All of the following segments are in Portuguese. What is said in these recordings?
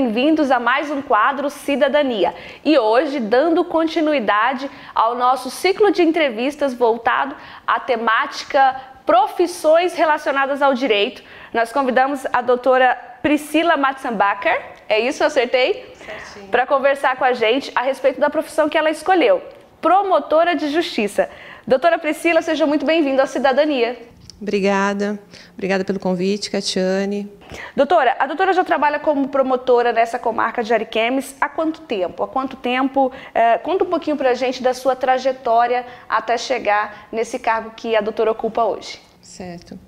bem-vindos a mais um quadro Cidadania. E hoje, dando continuidade ao nosso ciclo de entrevistas voltado à temática profissões relacionadas ao direito, nós convidamos a doutora Priscila Matsambaker, é isso, eu acertei? Para conversar com a gente a respeito da profissão que ela escolheu, promotora de justiça. Doutora Priscila, seja muito bem-vinda à Cidadania. Obrigada. Obrigada pelo convite, Catiane. Doutora, a doutora já trabalha como promotora nessa comarca de Ariquemes há quanto tempo? Há quanto tempo? Eh, conta um pouquinho para a gente da sua trajetória até chegar nesse cargo que a doutora ocupa hoje. Certo.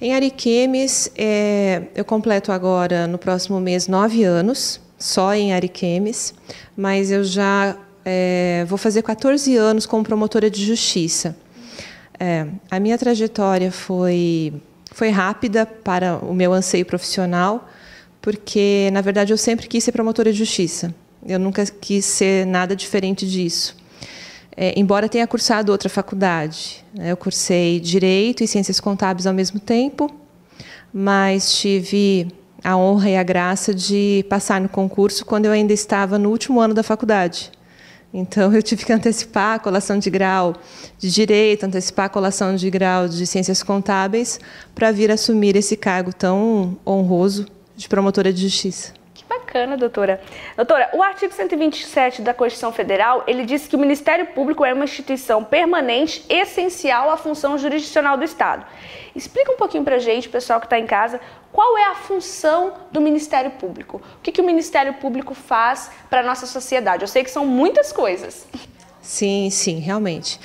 Em Ariquemes, é, eu completo agora, no próximo mês, nove anos, só em Ariquemes, mas eu já é, vou fazer 14 anos como promotora de justiça. É, a minha trajetória foi, foi rápida para o meu anseio profissional, porque, na verdade, eu sempre quis ser promotora de justiça. Eu nunca quis ser nada diferente disso. É, embora tenha cursado outra faculdade. Né? Eu cursei Direito e Ciências Contábeis ao mesmo tempo, mas tive a honra e a graça de passar no concurso quando eu ainda estava no último ano da faculdade. Então, eu tive que antecipar a colação de grau de direito, antecipar a colação de grau de ciências contábeis, para vir assumir esse cargo tão honroso de promotora de justiça bacana, doutora. Doutora, o artigo 127 da Constituição Federal, ele diz que o Ministério Público é uma instituição permanente, essencial à função jurisdicional do Estado. Explica um pouquinho pra gente, pessoal que está em casa, qual é a função do Ministério Público? O que, que o Ministério Público faz para a nossa sociedade? Eu sei que são muitas coisas. Sim, sim, realmente.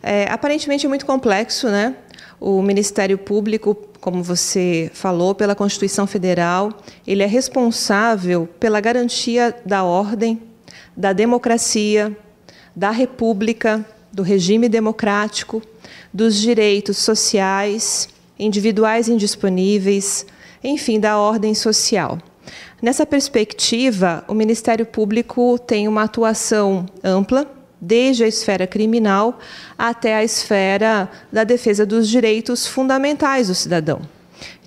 É, aparentemente é muito complexo, né? O Ministério Público, como você falou, pela Constituição Federal, ele é responsável pela garantia da ordem, da democracia, da república, do regime democrático, dos direitos sociais, individuais indisponíveis, enfim, da ordem social. Nessa perspectiva, o Ministério Público tem uma atuação ampla desde a esfera criminal até a esfera da defesa dos direitos fundamentais do cidadão.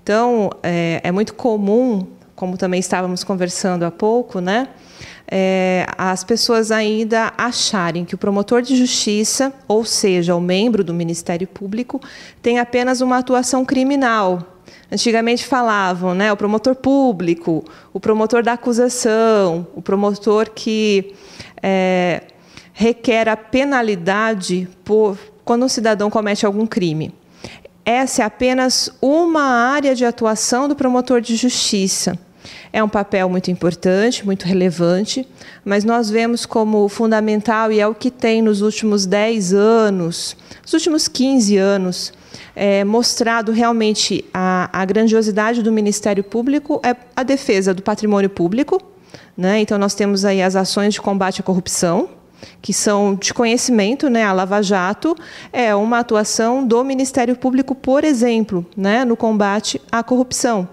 Então, é, é muito comum, como também estávamos conversando há pouco, né? É, as pessoas ainda acharem que o promotor de justiça, ou seja, o membro do Ministério Público, tem apenas uma atuação criminal. Antigamente falavam, né, o promotor público, o promotor da acusação, o promotor que é, requer a penalidade por quando um cidadão comete algum crime. Essa é apenas uma área de atuação do promotor de justiça. É um papel muito importante, muito relevante, mas nós vemos como fundamental, e é o que tem nos últimos 10 anos, nos últimos 15 anos, é, mostrado realmente a, a grandiosidade do Ministério Público, é a defesa do patrimônio público. Né? Então, nós temos aí as ações de combate à corrupção, que são de conhecimento, né, a Lava Jato, é uma atuação do Ministério Público, por exemplo, né, no combate à corrupção,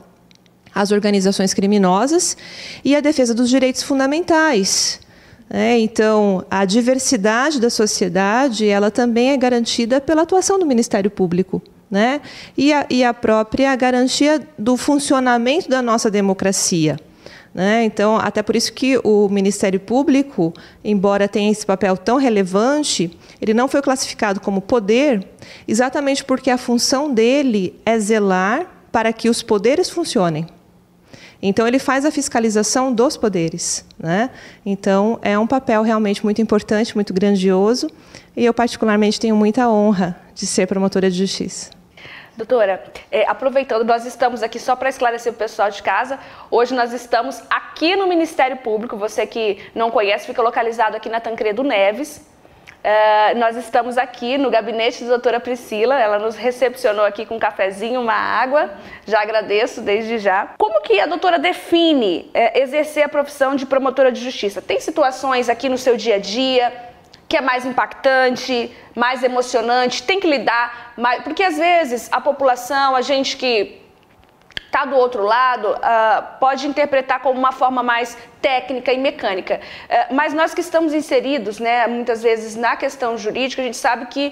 às organizações criminosas e à defesa dos direitos fundamentais. É, então, a diversidade da sociedade ela também é garantida pela atuação do Ministério Público. Né? E, a, e a própria garantia do funcionamento da nossa democracia. Né? Então, até por isso que o Ministério Público, embora tenha esse papel tão relevante, ele não foi classificado como poder, exatamente porque a função dele é zelar para que os poderes funcionem. Então, ele faz a fiscalização dos poderes. Né? Então, é um papel realmente muito importante, muito grandioso, e eu, particularmente, tenho muita honra de ser promotora de justiça. Doutora, é, aproveitando, nós estamos aqui só para esclarecer o pessoal de casa. Hoje nós estamos aqui no Ministério Público. Você que não conhece, fica localizado aqui na Tancredo Neves. É, nós estamos aqui no gabinete da doutora Priscila, ela nos recepcionou aqui com um cafezinho, uma água, já agradeço desde já. Como que a doutora define é, exercer a profissão de promotora de justiça? Tem situações aqui no seu dia a dia, que é mais impactante, mais emocionante, tem que lidar mais. Porque às vezes a população, a gente que está do outro lado, uh, pode interpretar como uma forma mais técnica e mecânica. Uh, mas nós que estamos inseridos, né, muitas vezes, na questão jurídica, a gente sabe que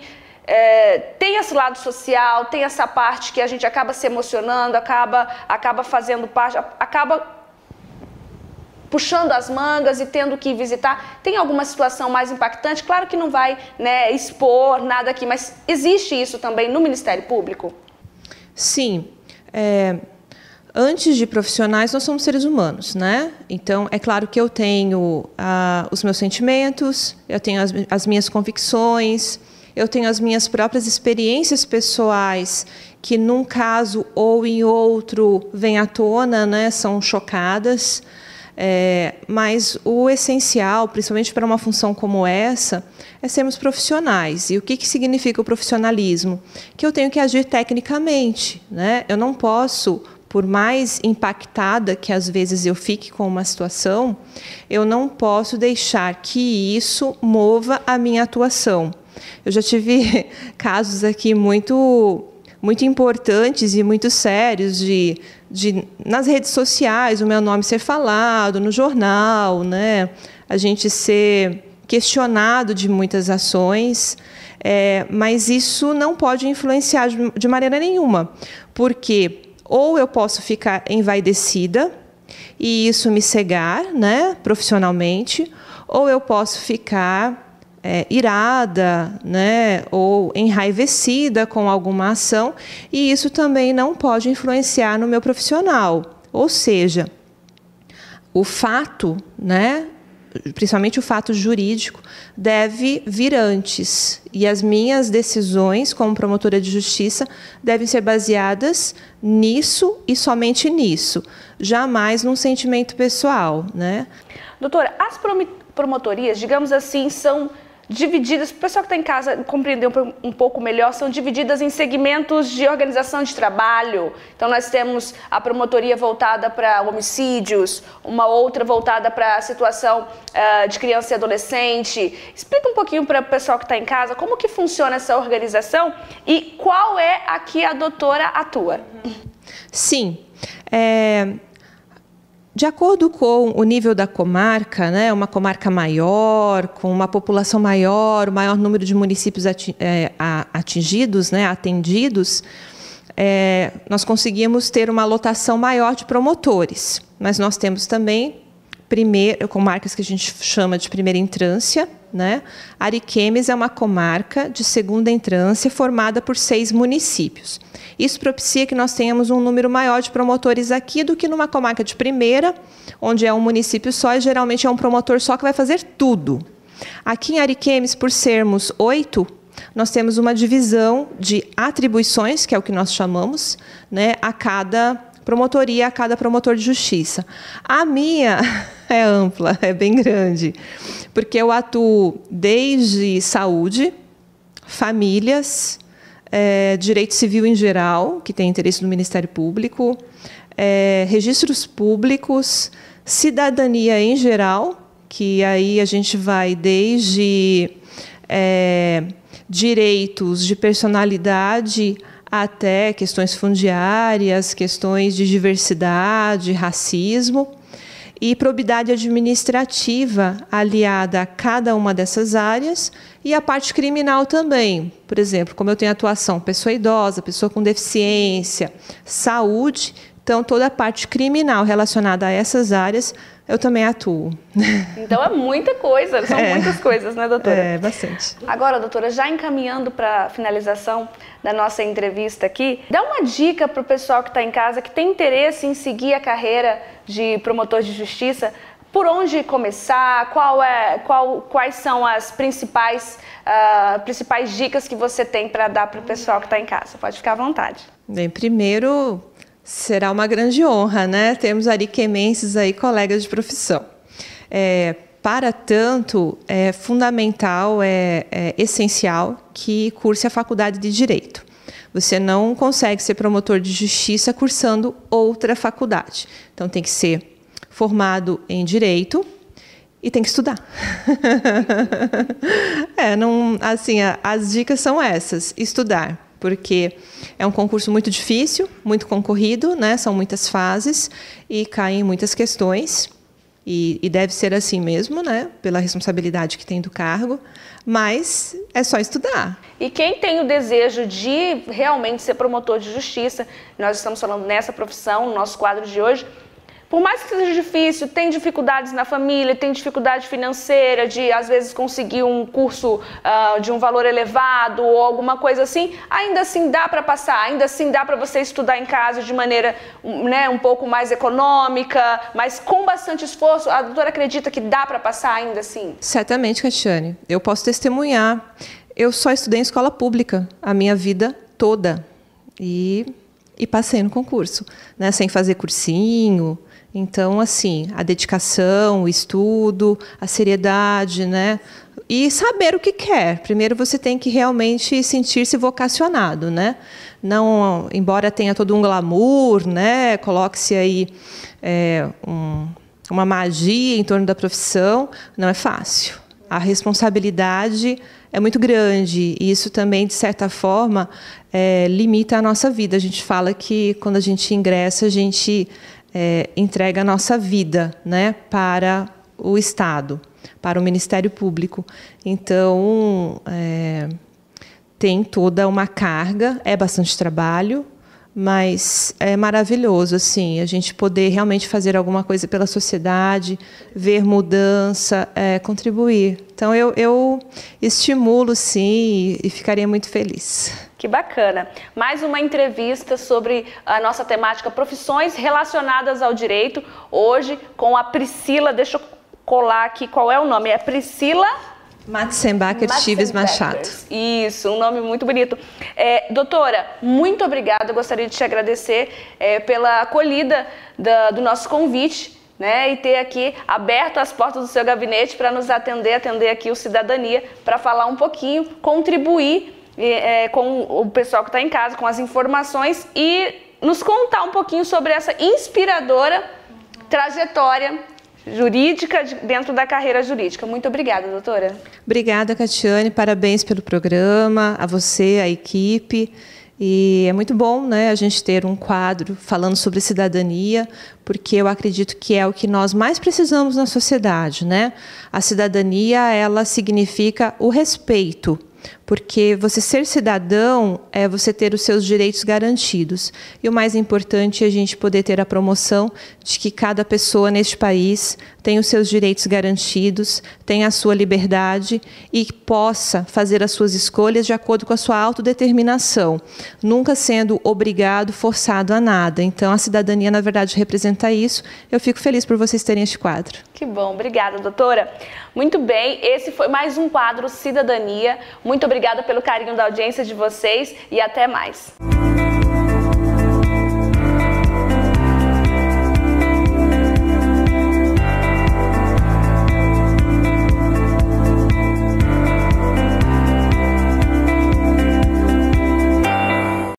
é, tem esse lado social, tem essa parte que a gente acaba se emocionando, acaba, acaba fazendo parte, acaba puxando as mangas e tendo que visitar. Tem alguma situação mais impactante? Claro que não vai né, expor nada aqui, mas existe isso também no Ministério Público? Sim. É, antes de profissionais, nós somos seres humanos, né? Então, é claro que eu tenho ah, os meus sentimentos, eu tenho as, as minhas convicções, eu tenho as minhas próprias experiências pessoais que num caso ou em outro vêm à tona, né, são chocadas. É, mas o essencial, principalmente para uma função como essa, é sermos profissionais. E o que, que significa o profissionalismo? Que eu tenho que agir tecnicamente. Né? Eu não posso, por mais impactada que às vezes eu fique com uma situação, eu não posso deixar que isso mova a minha atuação. Eu já tive casos aqui muito, muito importantes e muito sérios de de nas redes sociais o meu nome ser falado, no jornal, né? a gente ser questionado de muitas ações, é, mas isso não pode influenciar de, maneira nenhuma, porque ou eu posso ficar envaidecida e isso me cegar né, profissionalmente, ou eu posso ficar é, irada né, ou enraivecida com alguma ação, e isso também não pode influenciar no meu profissional. Ou seja, o fato, né, principalmente o fato jurídico, deve vir antes. E as minhas decisões como promotora de justiça devem ser baseadas nisso e somente nisso, jamais num sentimento pessoal. Né? Doutora, as promotorias, digamos assim, são divididas, o pessoal que está em casa compreender um, um, pouco melhor, são divididas em segmentos de organização de trabalho. Então, nós temos a promotoria voltada para homicídios, uma outra voltada para a situação uh, de criança e adolescente. Explica um pouquinho para o pessoal que está em casa como que funciona essa organização e qual é a que a doutora atua. Sim. É... De acordo com o nível da comarca, né, uma comarca maior, com uma população maior, o maior número de municípios é, atingidos, né, atendidos, é, nós conseguimos ter uma lotação maior de promotores. Mas nós temos também primeiro, comarcas que a gente chama de primeira entrância, né? Ariquemes é uma comarca de segunda entrância formada por seis municípios. Isso propicia que nós tenhamos um número maior de promotores aqui do que numa comarca de primeira, onde é um município só e geralmente é um promotor só que vai fazer tudo. Aqui em Ariquemes, por sermos oito, nós temos uma divisão de atribuições, que é o que nós chamamos, né, a cada promotoria, a cada promotor de justiça. A minha é ampla, é bem grande, porque eu atuo desde saúde, famílias, é, direito civil em geral, que tem interesse no Ministério Público, é, registros públicos, cidadania em geral, que aí a gente vai desde é, direitos de personalidade até questões fundiárias, questões de diversidade, racismo e probidade administrativa aliada a cada uma dessas áreas e a parte criminal também. Por exemplo, como eu tenho atuação pessoa idosa, pessoa com deficiência, saúde, então, toda a parte criminal relacionada a essas áreas, eu também atuo. Então, é muita coisa, são é, muitas coisas, né, doutora? É, bastante. Agora, doutora, já encaminhando para a finalização da nossa entrevista aqui, dá uma dica para o pessoal que está em casa, que tem interesse em seguir a carreira de promotor de justiça, por onde começar, qual é, qual, quais são as principais, uh, principais dicas que você tem para dar para o pessoal que está em casa. Pode ficar à vontade. Bem, primeiro, Será uma grande honra, né? Temos ariquemenses aí, colegas de profissão. É, para tanto, é fundamental, é, é essencial que curse a faculdade de Direito. Você não consegue ser promotor de justiça cursando outra faculdade. Então, tem que ser formado em Direito, e tem que estudar. é, não, assim, as dicas são essas: estudar, porque é um concurso muito difícil, muito concorrido, né? são muitas fases e caem muitas questões. E, e, deve ser assim mesmo, né? Pela responsabilidade que tem do cargo, mas é só estudar. E quem tem o desejo de realmente ser promotor de justiça, nós estamos falando nessa profissão, no nosso quadro de hoje, por mais que seja difícil, tem dificuldades na família, tem dificuldade financeira de às vezes conseguir um curso uh, de um valor elevado ou alguma coisa assim, ainda assim dá para passar, ainda assim dá para você estudar em casa de maneira né, um pouco mais econômica, mas com bastante esforço, a doutora acredita que dá para passar ainda assim? Certamente, Catiane. Eu posso testemunhar. Eu só estudei em escola pública a minha vida toda e, e passei no concurso, né, sem fazer cursinho então, assim, a dedicação, o estudo, a seriedade, né? E saber o que quer. Primeiro você tem que realmente sentir-se vocacionado, né? Não, embora tenha todo um glamour, né? Coloque-se aí é, um, uma magia em torno da profissão, não é fácil. A responsabilidade é muito grande e isso também, de certa forma, é, limita a nossa vida. A gente fala que quando a gente ingressa, a gente é, entrega a nossa vida né, para o Estado, para o Ministério Público. Então, é, tem toda uma carga, é bastante trabalho, mas é maravilhoso assim a gente poder realmente fazer alguma coisa pela sociedade, ver mudança, é, contribuir. Então eu, eu estimulo sim e, e ficaria muito feliz. Que bacana! Mais uma entrevista sobre a nossa temática profissões relacionadas ao direito hoje com a Priscila. Deixa eu colar aqui qual é o nome. É Priscila Matzenbacher Chives Machado. Isso, um nome muito bonito. É, doutora, muito obrigada. Gostaria de te agradecer é, pela acolhida da, do nosso convite. Né, e ter aqui aberto as portas do seu gabinete para nos atender, atender aqui o Cidadania, para falar um pouquinho, contribuir é, com o pessoal que está em casa, com as informações e nos contar um pouquinho sobre essa inspiradora trajetória jurídica dentro da carreira jurídica. Muito obrigada, doutora. Obrigada, Catiane. Parabéns pelo programa, a você, a equipe. E é muito bom né, a gente ter um quadro falando sobre cidadania, porque eu acredito que é o que nós mais precisamos na sociedade. Né? A cidadania ela significa o respeito porque você ser cidadão é você ter os seus direitos garantidos. E o mais importante é a gente poder ter a promoção de que cada pessoa neste país tem os seus direitos garantidos, tem a sua liberdade e possa fazer as suas escolhas de acordo com a sua autodeterminação, nunca sendo obrigado, forçado a nada. Então, a cidadania, na verdade, representa isso. Eu fico feliz por vocês terem este quadro. Que bom, obrigada, doutora. Muito bem, esse foi mais um quadro Cidadania. Muito obrigada Obrigada pelo carinho da audiência de vocês e até mais.